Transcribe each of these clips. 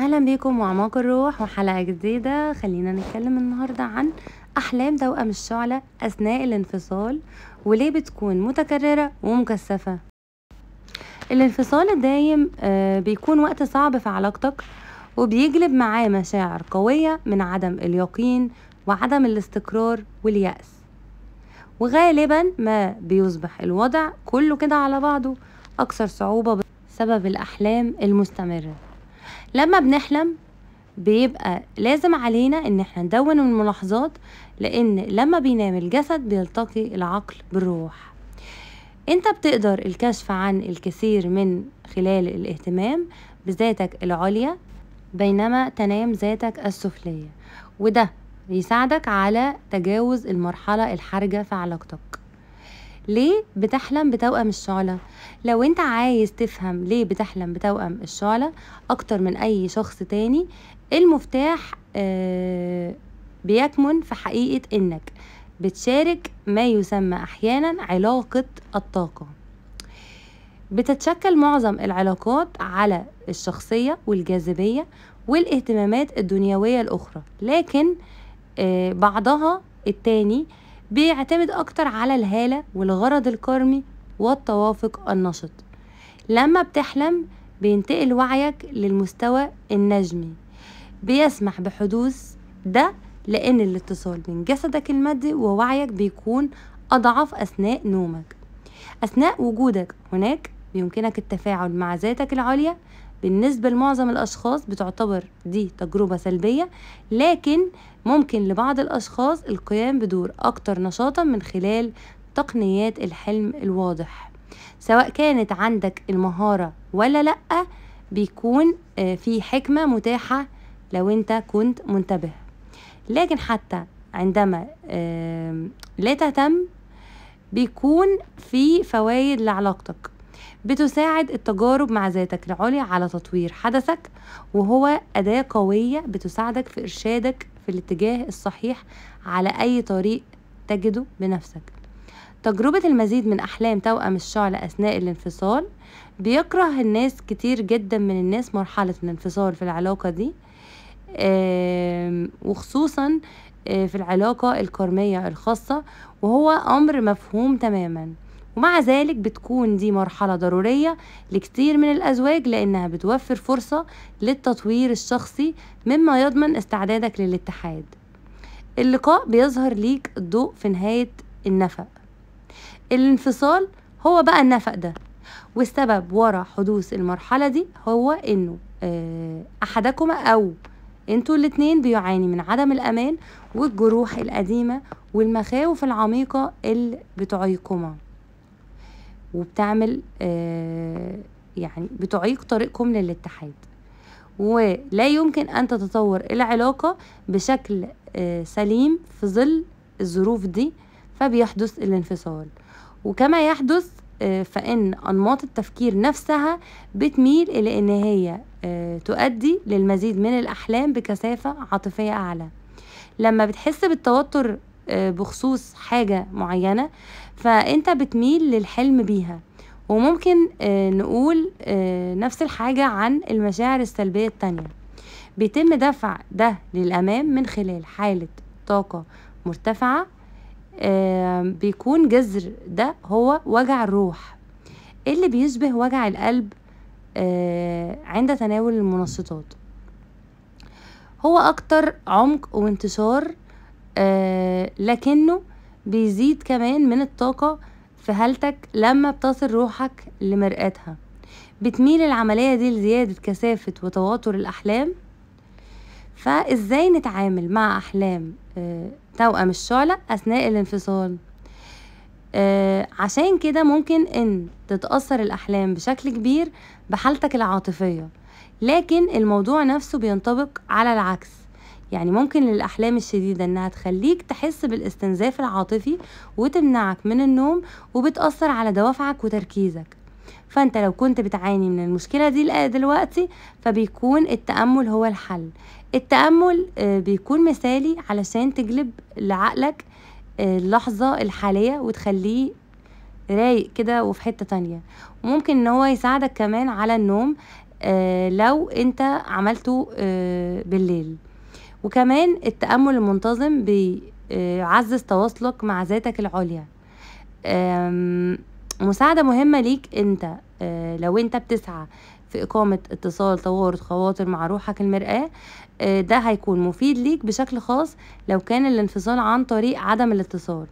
اهلا بيكم واعماق الروح وحلقه جديده خلينا نتكلم النهارده عن احلام توأم الشعلة اثناء الانفصال وليه بتكون متكرره ومكثفه الانفصال الدايم آه، بيكون وقت صعب في علاقتك وبيجلب معاه مشاعر قويه من عدم اليقين وعدم الاستقرار واليأس وغالبا ما بيصبح الوضع كله كده على بعضه اكثر صعوبه بسبب الاحلام المستمره لما بنحلم بيبقى لازم علينا ان احنا ندون الملاحظات لان لما بينام الجسد بيلتقي العقل بالروح انت بتقدر الكشف عن الكثير من خلال الاهتمام بذاتك العليا بينما تنام ذاتك السفلية وده بيساعدك على تجاوز المرحلة الحرجة في علاقتك ليه بتحلم بتوأم الشعلة لو انت عايز تفهم ليه بتحلم بتوأم الشعلة اكتر من اي شخص تاني المفتاح آه بيكمن في حقيقة انك بتشارك ما يسمى احيانا علاقة الطاقة بتتشكل معظم العلاقات على الشخصية والجاذبية والاهتمامات الدنيوية الأخرى لكن آه، بعضها التاني بيعتمد أكتر على الهالة والغرض الكرمي والتوافق النشط لما بتحلم بينتقل وعيك للمستوى النجمي بيسمح بحدوث ده لأن الاتصال بين جسدك المادي ووعيك بيكون أضعف أثناء نومك أثناء وجودك هناك يمكنك التفاعل مع ذاتك العليا بالنسبة لمعظم الأشخاص بتعتبر دي تجربة سلبية لكن ممكن لبعض الأشخاص القيام بدور أكتر نشاطا من خلال تقنيات الحلم الواضح سواء كانت عندك المهارة ولا لأ بيكون آه، في حكمة متاحة لو انت كنت منتبه لكن حتى عندما لا تهتم بيكون في فوائد لعلاقتك بتساعد التجارب مع ذاتك العليا على تطوير حدثك وهو أداة قوية بتساعدك في إرشادك في الاتجاه الصحيح على أي طريق تجده بنفسك تجربة المزيد من أحلام توأم الشعلة أثناء الانفصال بيكره الناس كتير جدا من الناس مرحلة الانفصال في العلاقة دي وخصوصا آه، في العلاقة الكرمية الخاصة وهو أمر مفهوم تماما ومع ذلك بتكون دي مرحلة ضرورية لكتير من الأزواج لأنها بتوفر فرصة للتطوير الشخصي مما يضمن استعدادك للاتحاد اللقاء بيظهر ليك الضوء في نهاية النفق الانفصال هو بقى النفق ده والسبب ورا حدوث المرحلة دي هو انه آه، احدكما او انتوا الاتنين بيعاني من عدم الامان والجروح القديمة والمخاوف العميقة اللي بتعيقكما وبتعمل آه، يعني بتعيق طريقكم للاتحاد ولا يمكن أن تتطور العلاقة بشكل آه، سليم في ظل الظروف دي فبيحدث الانفصال وكما يحدث آه، فإن أنماط التفكير نفسها بتميل إلى إن هي تؤدي للمزيد من الأحلام بكثافة عاطفية أعلى لما بتحس بالتوتر آه، بخصوص حاجة معينة فأنت بتميل للحلم بيها وممكن آه، نقول آه، نفس الحاجة عن المشاعر السلبية التانية بيتم دفع ده للأمام من خلال حالة طاقة مرتفعة بيكون جذر ده هو وجع الروح إيه اللي بيشبه وجع القلب عند تناول المنشطات هو أكتر عمق وانتشار آه، لكنه بيزيد كمان من الطاقة في هالتك لما بتصل روحك لمرآتها بتميل العملية دي لزيادة كثافة وتواتر الأحلام فإزاي نتعامل مع أحلام آه، توأم الشعلة أثناء الانفصال آه، عشان كده ممكن إن تتأثر الأحلام بشكل كبير بحالتك العاطفية لكن الموضوع نفسه بينطبق على العكس يعني ممكن للأحلام الشديدة إنها تخليك تحس بالاستنزاف العاطفي وتمنعك من النوم وبتأثر على دوافعك وتركيزك فانت لو كنت بتعاني من المشكلة دي دلوقتي فبيكون التأمل هو الحل التأمل آه، بيكون مثالي علشان تجلب لعقلك آه، اللحظة الحالية وتخليه رايق كده وفي حتة تانية وممكن ان هو يساعدك كمان على النوم آه، لو انت عملته بالليل وكمان التأمل المنتظم بيعزز آه، تواصلك مع ذاتك العليا مساعدة مهمة ليك انت آه، لو انت بتسعى في إقامة اتصال توارد خواطر مع روحك المرآة آه، ده هيكون مفيد ليك بشكل خاص لو كان الانفصال عن طريق عدم الاتصال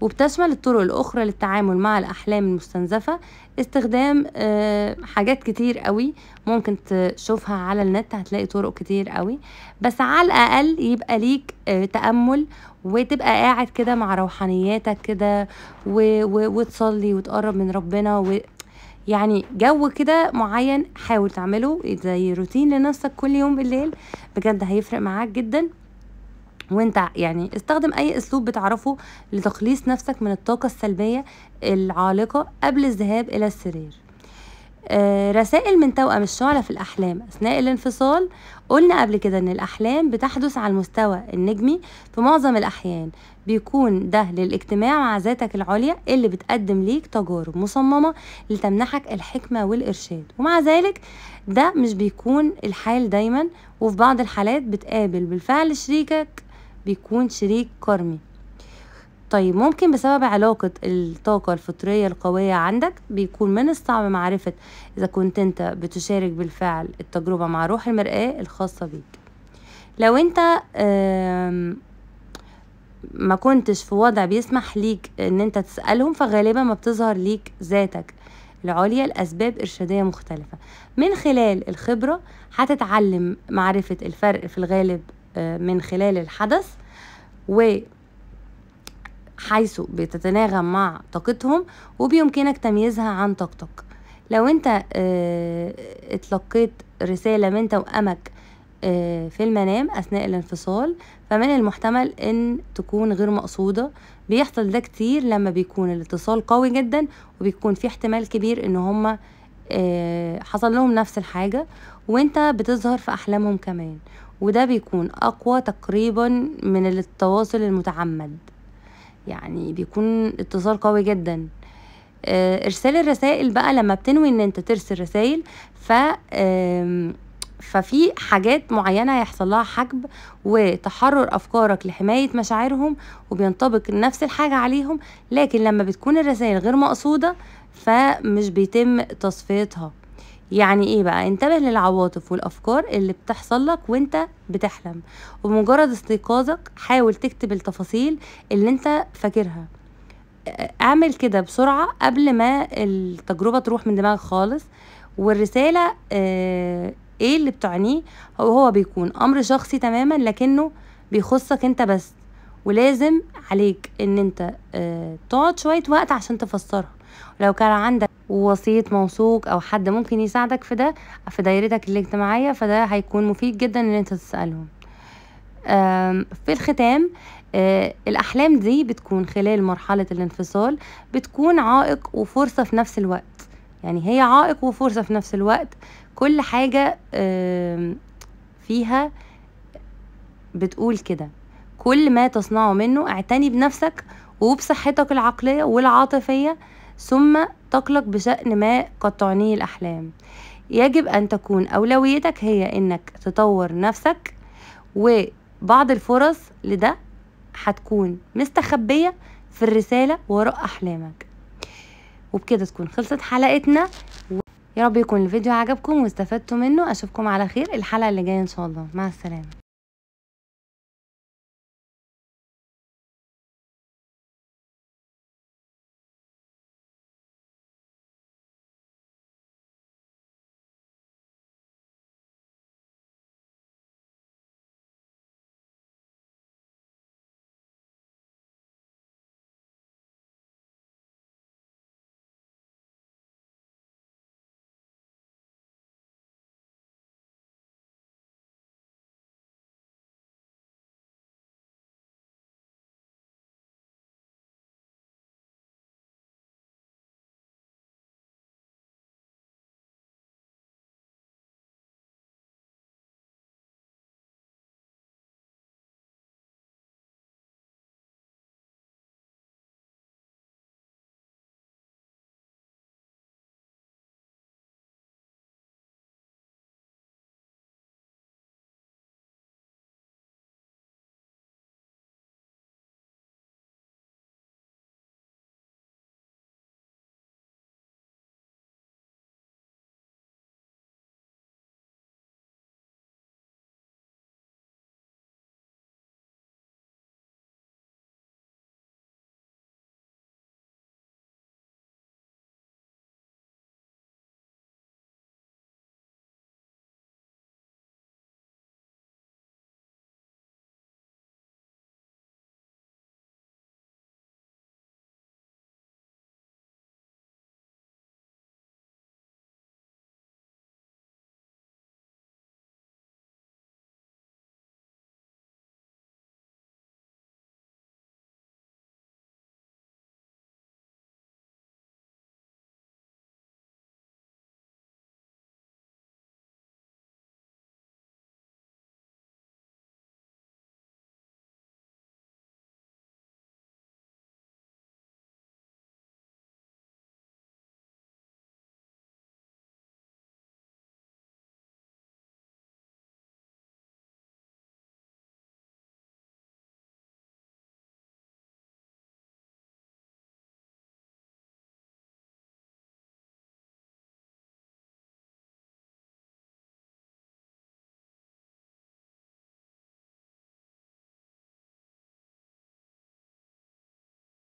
وبتشمل الطرق الأخرى للتعامل مع الأحلام المستنزفة استخدام آه، حاجات كتير قوي ممكن تشوفها على النت هتلاقي طرق كتير قوي بس على الأقل يبقى ليك آه، تأمل وتبقى قاعد كده مع روحانياتك كده وتصلي وتقرب من ربنا و يعني جو كده معين حاول تعمله زي روتين لنفسك كل يوم بالليل بجد هيفرق معاك جدا وانت يعني استخدم اي اسلوب بتعرفه لتخليص نفسك من الطاقة السلبية العالقة قبل الذهاب الى السرير آه، رسائل من توأم الشعلة في الأحلام أثناء الانفصال قلنا قبل كده إن الأحلام بتحدث على المستوى النجمي في معظم الأحيان بيكون ده للاجتماع مع ذاتك العليا اللي بتقدم ليك تجارب مصممة لتمنحك الحكمة والإرشاد ومع ذلك ده مش بيكون الحال دايما وفي بعض الحالات بتقابل بالفعل شريكك بيكون شريك كرمي طيب ممكن بسبب علاقة الطاقة الفطرية القوية عندك بيكون من الصعب معرفة إذا كنت أنت بتشارك بالفعل التجربة مع روح المرآة الخاصة بيك لو أنت ما كنتش في وضع بيسمح ليك أن أنت تسألهم فغالبا ما بتظهر ليك ذاتك العليا لأسباب إرشادية مختلفة من خلال الخبرة هتتعلم معرفة الفرق في الغالب آه، من خلال الحدث و حيث بتتناغم مع طاقتهم وبيمكنك تمييزها عن طاقتك لو انت اه اتلقيت رسالة من توأمك اه في المنام أثناء الانفصال فمن المحتمل أن تكون غير مقصودة بيحصل ده كتير لما بيكون الاتصال قوي جدا وبيكون في احتمال كبير أن هما آه، حصل لهم نفس الحاجة وانت بتظهر في أحلامهم كمان وده بيكون أقوى تقريبا من التواصل المتعمد يعني بيكون اتصال قوي جدا آه، ارسال الرسائل بقى لما بتنوي ان انت ترسل رسائل ف ففي حاجات معينة يحصل لها حجب وتحرر أفكارك لحماية مشاعرهم وبينطبق نفس الحاجة عليهم لكن لما بتكون الرسائل غير مقصودة فمش بيتم تصفيتها يعني ايه بقى انتبه للعواطف والافكار اللي بتحصل لك وانت بتحلم وبمجرد استيقاظك حاول تكتب التفاصيل اللي انت فاكرها اعمل كده بسرعة قبل ما التجربة تروح من دماغك خالص والرسالة اه ايه اللي بتعنيه وهو بيكون امر شخصي تماما لكنه بيخصك انت بس ولازم عليك ان انت اه تقعد شوية وقت عشان تفسرها لو كان عندك وصية موثوق او حد ممكن يساعدك في ده في دايرتك الاجتماعية فده هيكون مفيد جدا ان انت تسألهم في الختام آه، الأحلام دي بتكون خلال مرحلة الانفصال بتكون عائق وفرصة في نفس الوقت يعني هي عائق وفرصة في نفس الوقت كل حاجة فيها بتقول كده كل ما تصنعه منه اعتني بنفسك وبصحتك العقلية والعاطفية ثم تقلق بشأن ما قد تعنيه الأحلام يجب أن تكون أولويتك هي أنك تطور نفسك وبعض الفرص لده هتكون مستخبية في الرسالة وراء أحلامك وبكده تكون خلصت حلقتنا يارب رب يكون الفيديو عجبكم واستفدتوا منه اشوفكم على خير الحلقه اللي جايه ان شاء الله مع السلامه